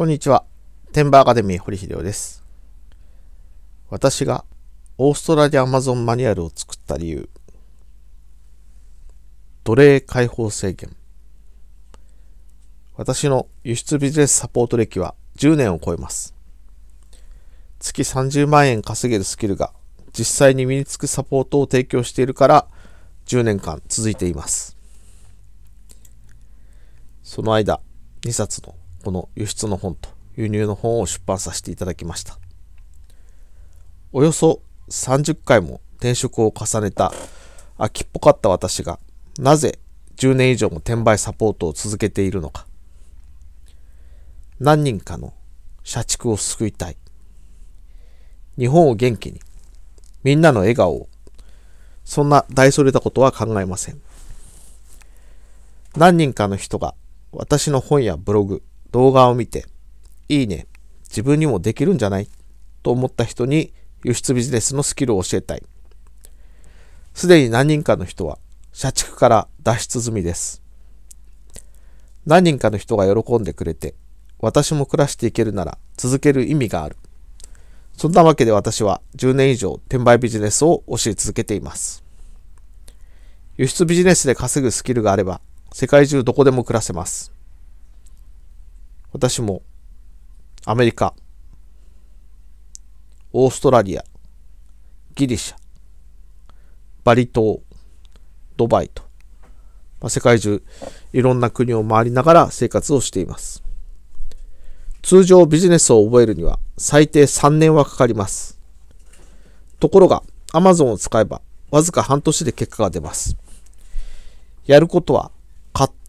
こんにちは。テンバーアカデミー堀秀夫です。私がオーストラリア・アマゾンマニュアルを作った理由。奴隷解放制限。私の輸出ビジネスサポート歴は10年を超えます。月30万円稼げるスキルが実際に身につくサポートを提供しているから10年間続いています。その間、2冊のこの輸出の本と輸入の本を出版させていただきました。およそ30回も転職を重ねた秋っぽかった私がなぜ10年以上も転売サポートを続けているのか。何人かの社畜を救いたい。日本を元気に、みんなの笑顔を、そんな大それたことは考えません。何人かの人が私の本やブログ、動画を見て、いいね、自分にもできるんじゃないと思った人に輸出ビジネスのスキルを教えたい。すでに何人かの人は社畜から脱出済みです。何人かの人が喜んでくれて、私も暮らしていけるなら続ける意味がある。そんなわけで私は10年以上転売ビジネスを教え続けています。輸出ビジネスで稼ぐスキルがあれば世界中どこでも暮らせます。私もアメリカ、オーストラリア、ギリシャ、バリ島、ドバイと、まあ、世界中いろんな国を回りながら生活をしています。通常ビジネスを覚えるには最低3年はかかります。ところが Amazon を使えばわずか半年で結果が出ます。やることは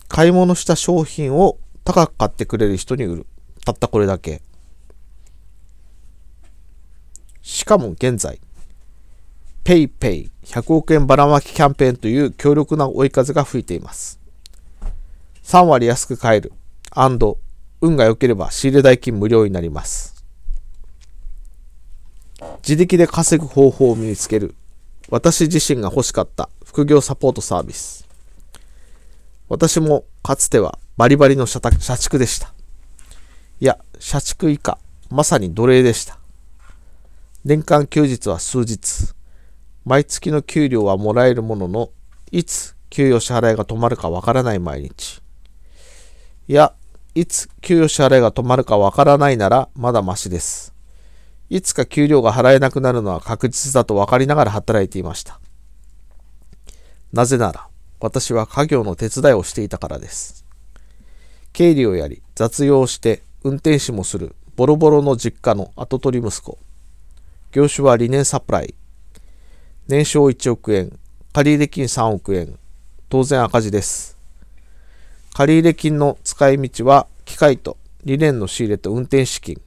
買い物した商品を高く買ってくれる人に売る。たったこれだけ。しかも現在、PayPay100 億円ばらまきキャンペーンという強力な追い風が吹いています。3割安く買える。運が良ければ仕入れ代金無料になります。自力で稼ぐ方法を身につける。私自身が欲しかった副業サポートサービス。私もかつてはバリバリの社社畜でした。いや、社畜以下、まさに奴隷でした。年間休日は数日。毎月の給料はもらえるものの、いつ給与支払いが止まるかわからない毎日。いや、いつ給与支払いが止まるかわからないならまだましです。いつか給料が払えなくなるのは確実だと分かりながら働いていました。なぜなら、私は家業の手伝いをしていたからです。経理をやり、雑用して、運転手もする、ボロボロの実家の跡取り息子。業種は理念サプライ。年商1億円、借入金3億円。当然赤字です。借入金の使い道は、機械と理念の仕入れと運転資金。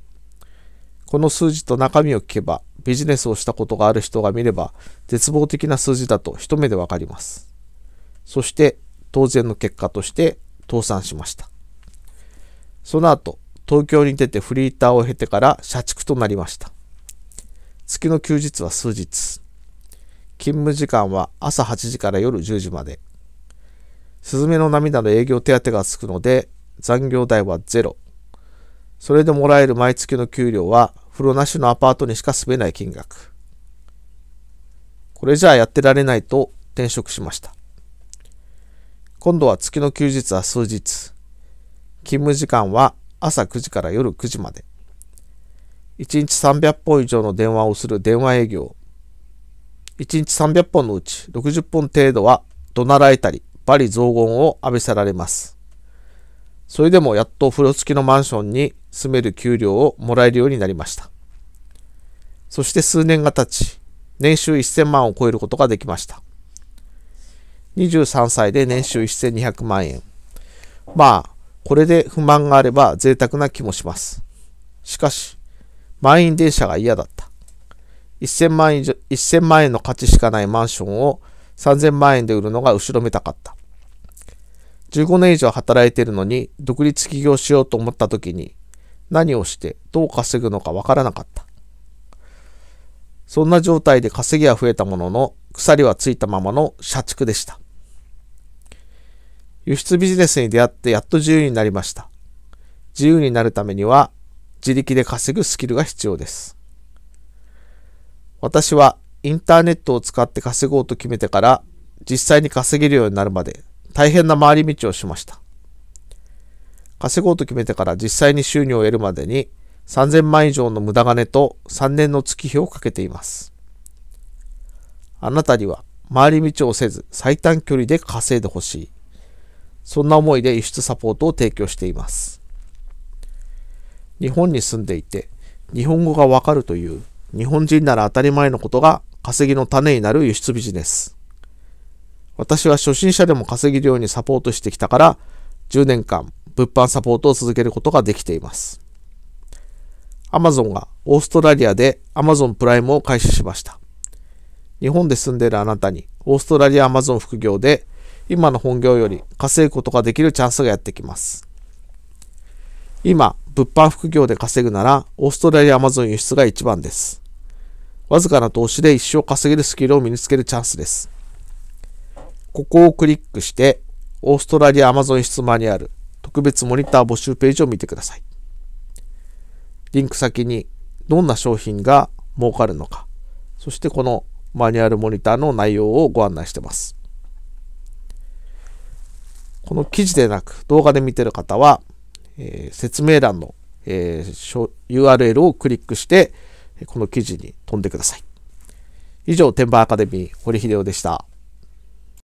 この数字と中身を聞けば、ビジネスをしたことがある人が見れば、絶望的な数字だと一目でわかります。そして、当然の結果として倒産しました。その後、東京に出てフリーターを経てから社畜となりました。月の休日は数日。勤務時間は朝8時から夜10時まで。スズメの涙の営業手当がつくので残業代はゼロ。それでもらえる毎月の給料は風呂なしのアパートにしか住めない金額。これじゃあやってられないと転職しました。今度は月の休日は数日。勤務時間は朝9時から夜9時まで。1日300本以上の電話をする電話営業。1日300本のうち60本程度は怒鳴られたり、罵詈雑言を浴びせられます。それでもやっと風呂付きのマンションに住める給料をもらえるようになりました。そして数年が経ち、年収1000万を超えることができました。23歳で年収1200万円。まあ、これで不満があれば贅沢な気もします。しかし、満員電車が嫌だった。1000万円以上、1000万円の価値しかないマンションを3000万円で売るのが後ろめたかった。15年以上働いているのに独立起業しようと思った時に何をしてどう稼ぐのかわからなかった。そんな状態で稼ぎは増えたものの鎖はついたままの社畜でした。輸出ビジネスに出会ってやっと自由になりました。自由になるためには自力で稼ぐスキルが必要です。私はインターネットを使って稼ごうと決めてから実際に稼げるようになるまで大変な回り道をしました。稼ごうと決めてから実際に収入を得るまでに3000万以上の無駄金と3年の月日をかけています。あなたには回り道をせず最短距離で稼いでほしい。そんな思いで輸出サポートを提供しています。日本に住んでいて、日本語がわかるという、日本人なら当たり前のことが稼ぎの種になる輸出ビジネス。私は初心者でも稼ぎるようにサポートしてきたから、10年間、物販サポートを続けることができています。アマゾンがオーストラリアでアマゾンプライムを開始しました。日本で住んでいるあなたに、オーストラリアアマゾン副業で今の本業より稼ぐことができるチャンスがやってきます。今、物販副業で稼ぐなら、オーストラリアアマゾン輸出が一番です。わずかな投資で一生稼げるスキルを身につけるチャンスです。ここをクリックして、オーストラリアアマゾン輸出マニュアル特別モニター募集ページを見てください。リンク先にどんな商品が儲かるのか、そしてこのマニュアルモニターの内容をご案内してます。この記事でなく動画で見てる方は、えー、説明欄の、えー、URL をクリックして、この記事に飛んでください。以上、天板アカデミー、堀秀夫でした。